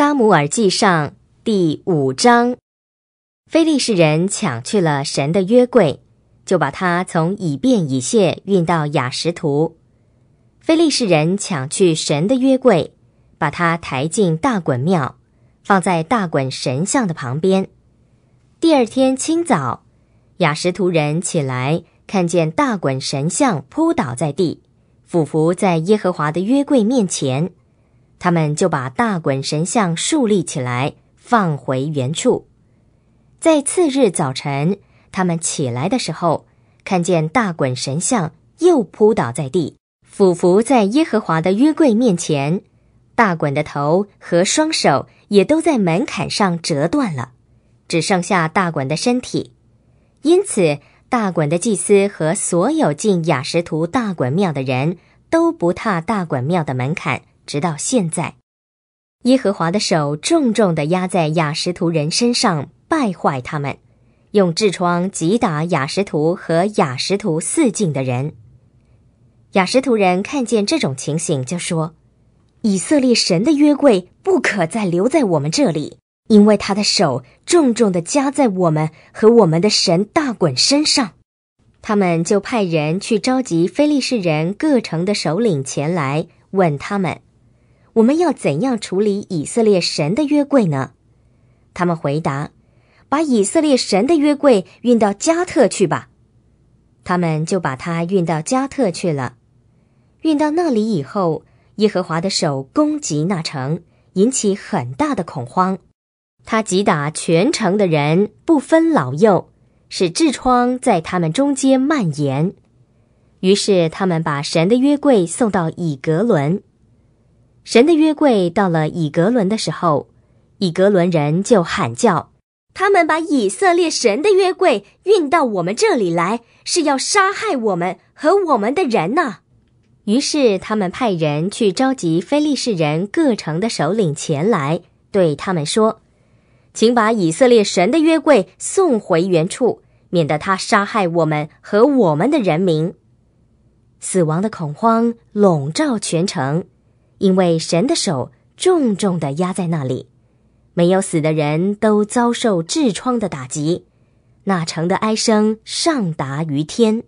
撒母耳记上第五章，非利士人抢去了神的约柜，就把它从以便以谢运到雅什图。非利士人抢去神的约柜，把它抬进大衮庙，放在大衮神像的旁边。第二天清早，雅什图人起来，看见大衮神像扑倒在地，俯伏在耶和华的约柜面前。他们就把大衮神像竖立起来，放回原处。在次日早晨，他们起来的时候，看见大衮神像又扑倒在地，俯伏在耶和华的约柜面前。大衮的头和双手也都在门槛上折断了，只剩下大衮的身体。因此，大衮的祭司和所有进雅什图大衮庙的人都不踏大衮庙的门槛。直到现在，耶和华的手重重的压在雅什图人身上，败坏他们，用痔疮击打雅什图和雅什图四境的人。雅什图人看见这种情形，就说：“以色列神的约柜不可再留在我们这里，因为他的手重重的加在我们和我们的神大滚身上。”他们就派人去召集非利士人各城的首领前来，问他们。我们要怎样处理以色列神的约柜呢？他们回答：“把以色列神的约柜运到加特去吧。”他们就把它运到加特去了。运到那里以后，耶和华的手攻击那城，引起很大的恐慌。他击打全城的人，不分老幼，使痔疮在他们中间蔓延。于是他们把神的约柜送到以格伦。神的约柜到了以格伦的时候，以格伦人就喊叫：“他们把以色列神的约柜运到我们这里来，是要杀害我们和我们的人呢。”于是他们派人去召集非利士人各城的首领前来，对他们说：“请把以色列神的约柜送回原处，免得他杀害我们和我们的人民。”死亡的恐慌笼罩全城。因为神的手重重的压在那里，没有死的人都遭受痔疮的打击，那城的哀声上达于天。